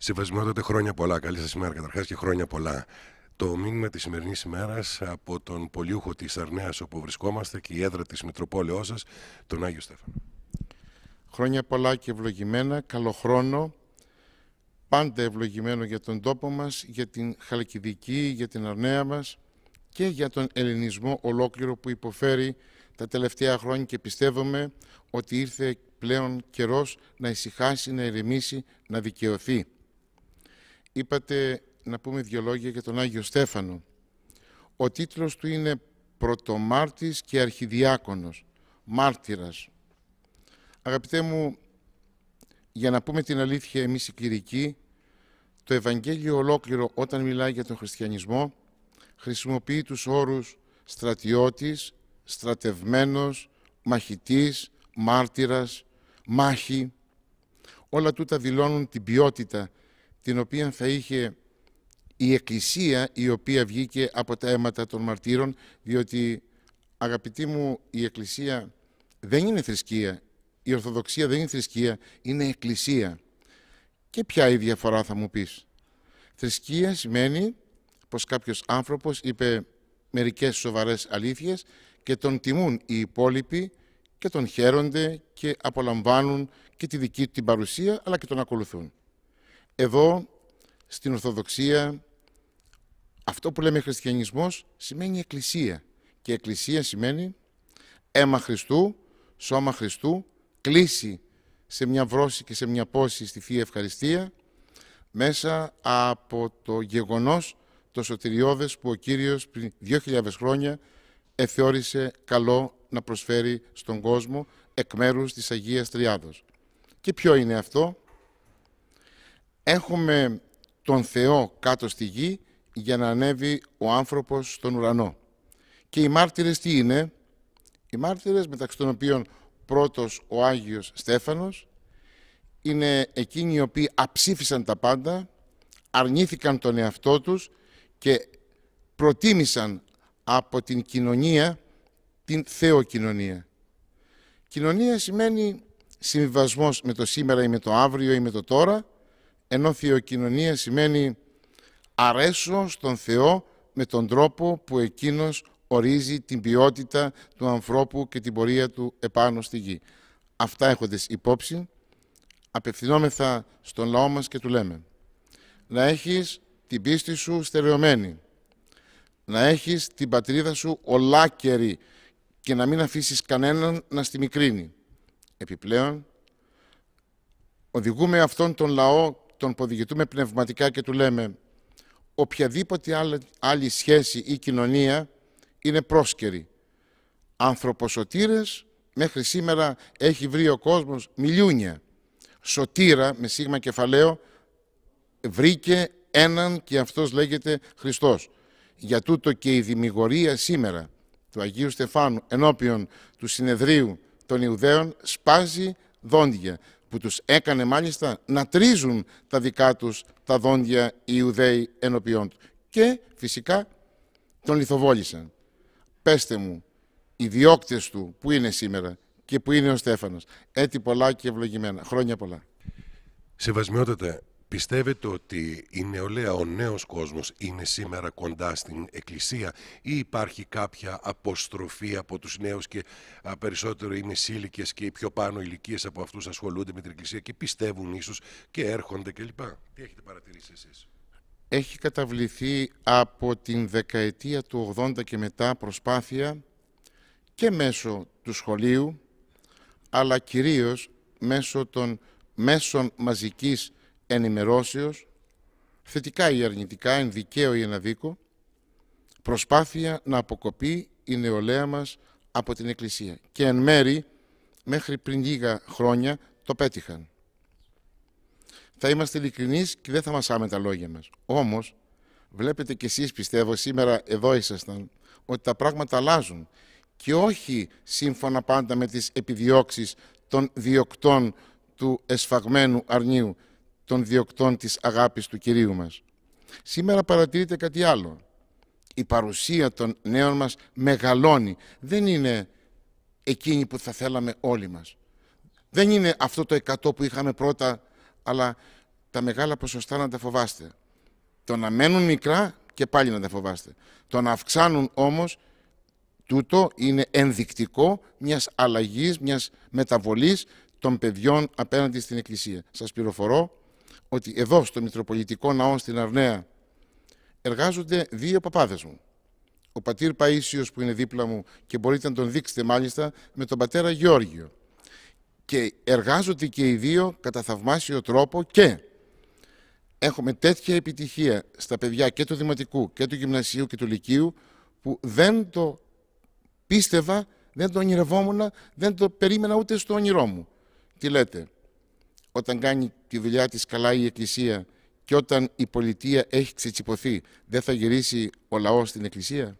Σεβασμιότατε χρόνια πολλά. Καλή σας ημέρα καταρχάς και χρόνια πολλά. Το μήνυμα της σημερινής ημέρας από τον πολιούχο της Αρνέας όπου βρισκόμαστε και η έδρα της Μητροπόλεω σας, τον Άγιο Στέφανο. Χρόνια πολλά και ευλογημένα. Καλό χρόνο. Πάντα ευλογημένο για τον τόπο μας, για την Χαλκιδική, για την Αρνέα μας και για τον ελληνισμό ολόκληρο που υποφέρει τα τελευταία χρόνια και πιστεύουμε ότι ήρθε πλέον καιρός να ησυχάσει, να ηρεμήσει, να δικαιωθεί είπατε να πούμε δύο λόγια για τον Άγιο Στέφανο. Ο τίτλος του είναι «Πρωτομάρτης και Αρχιδιάκονος, μάρτυρας». Αγαπητέ μου, για να πούμε την αλήθεια εμείς οι κληρικοί, το Ευαγγέλιο ολόκληρο όταν μιλάει για τον χριστιανισμό χρησιμοποιεί τους όρους στρατιώτης, στρατευμένος, μαχητής, μάρτυρας, μάχη. Όλα τούτα δηλώνουν την ποιότητα την οποία θα είχε η Εκκλησία η οποία βγήκε από τα αίματα των μαρτύρων, διότι αγαπητοί μου η Εκκλησία δεν είναι θρησκεία, η Ορθοδοξία δεν είναι θρησκεία, είναι Εκκλησία. Και ποια η διαφορά θα μου πεις. Θρησκεία σημαίνει πως κάποιος άνθρωπος είπε μερικές σοβαρές αλήθειες και τον τιμούν οι υπόλοιποι και τον χαίρονται και απολαμβάνουν και τη δική του την παρουσία αλλά και τον ακολουθούν. Εδώ, στην Ορθοδοξία, αυτό που λέμε χριστιανισμός σημαίνει εκκλησία. Και εκκλησία σημαίνει αίμα Χριστού, σώμα Χριστού, κλίση σε μια βρώση και σε μια πόση στη Θεία Ευχαριστία, μέσα από το γεγονός το σωτηριώδες που ο Κύριος πριν 2.000 χρόνια εθεώρησε καλό να προσφέρει στον κόσμο εκ μέρους της Αγίας Τριάδος. Και ποιο είναι αυτό, έχουμε τον Θεό κάτω στη γη για να ανέβει ο άνθρωπος στον ουρανό. Και οι μάρτυρες τι είναι? Οι μάρτυρες μεταξύ των οποίων πρώτος ο Άγιος Στέφανος είναι εκείνοι οι οποίοι αψήφισαν τα πάντα, αρνήθηκαν τον εαυτό τους και προτίμησαν από την κοινωνία την θεοκοινωνία. Κοινωνία σημαίνει συμβιβασμός με το σήμερα ή με το αύριο ή με το τώρα ενώ θεοκοινωνία σημαίνει αρέσω στον Θεό με τον τρόπο που εκείνος ορίζει την ποιότητα του ανθρώπου και την πορεία του επάνω στη γη. Αυτά έχοντας υπόψη, απευθυνόμεθα στον λαό μας και του λέμε να έχεις την πίστη σου στερεωμένη, να έχεις την πατρίδα σου ολάκερη και να μην αφήσεις κανέναν να στη μικρύνει. Επιπλέον, οδηγούμε αυτόν τον λαό τον ποδηγητούμε πνευματικά και του λέμε οποιαδήποτε άλλη σχέση ή κοινωνία είναι πρόσκαιρη. Ανθρωποσωτήρες μέχρι σήμερα έχει βρει ο κόσμος μιλιούνια. Σωτήρα με σίγμα κεφαλαίο βρήκε έναν και αυτός λέγεται Χριστός. Για τούτο και η δημιουργία σήμερα του Αγίου Στεφάνου ενώπιον του συνεδρίου των Ιουδαίων σπάζει δόντια που τους έκανε μάλιστα να τρίζουν τα δικά τους τα δόντια οι Ιουδαίοι ενωπιών τους. Και φυσικά τον λιθοβόλησαν. Πέστε μου, οι διώκτες του που είναι σήμερα και που είναι ο Στέφανος. έτσι πολλά και ευλογημένα. Χρόνια πολλά. Σεβασμιότατε, Πιστεύετε ότι η νεολαία, ο νέος κόσμος είναι σήμερα κοντά στην εκκλησία ή υπάρχει κάποια αποστροφή από τους νέους και περισσότερο είναι σύλλικες και οι πιο πάνω ηλικίες από αυτούς ασχολούνται με την εκκλησία και πιστεύουν ίσως και έρχονται κλπ. Τι έχετε παρατηρήσει εσείς. Έχει καταβληθεί από την δεκαετία του 80 και μετά προσπάθεια και μέσω του σχολείου αλλά κυρίως μέσω των μέσων μαζικής ενημερώσεως, θετικά ή αρνητικά, εν δικαίω ή εναδίκο, προσπάθεια να αποκοπεί η νεολαία μας από την Εκκλησία. Και εν μέρη, μέχρι πριν λίγα χρόνια, το πέτυχαν. Θα είμαστε ειλικρινείς και δεν θα μας άμε τα λόγια μας. Όμως, βλέπετε κι εσείς πιστεύω, σήμερα εδώ ήσασταν, ότι τα πράγματα αλλάζουν και όχι σύμφωνα πάντα με τις επιδιώξεις των διοκτών του εσφαγμένου αρνίου, των διοκτών της αγάπης του Κυρίου μας. Σήμερα παρατηρείτε κάτι άλλο. Η παρουσία των νέων μας μεγαλώνει. Δεν είναι εκείνη που θα θέλαμε όλοι μας. Δεν είναι αυτό το 100 που είχαμε πρώτα, αλλά τα μεγάλα ποσοστά να τα φοβάστε. Το να μένουν μικρά και πάλι να τα φοβάστε. Το να αυξάνουν όμως, τούτο είναι ενδεικτικό μιας αλλαγής, μιας μεταβολής των παιδιών απέναντι στην Εκκλησία. Σας πληροφορώ ότι εδώ στο Μητροπολιτικό Ναό στην Αρνέα εργάζονται δύο παπάδες μου. Ο πατήρ Παΐσιος που είναι δίπλα μου και μπορείτε να τον δείξετε μάλιστα με τον πατέρα Γεώργιο. Και εργάζονται και οι δύο κατά θαυμάσιο τρόπο και έχουμε τέτοια επιτυχία στα παιδιά και του δημοτικού και του γυμνασίου και του λυκείου που δεν το πίστευα, δεν το ονειρευόμουν, δεν το περίμενα ούτε στο όνειρό μου. Τι λέτε, όταν κάνει τη δουλειά της καλά η Εκκλησία και όταν η πολιτεία έχει ξετσιπωθεί, δεν θα γυρίσει ο λαός στην Εκκλησία.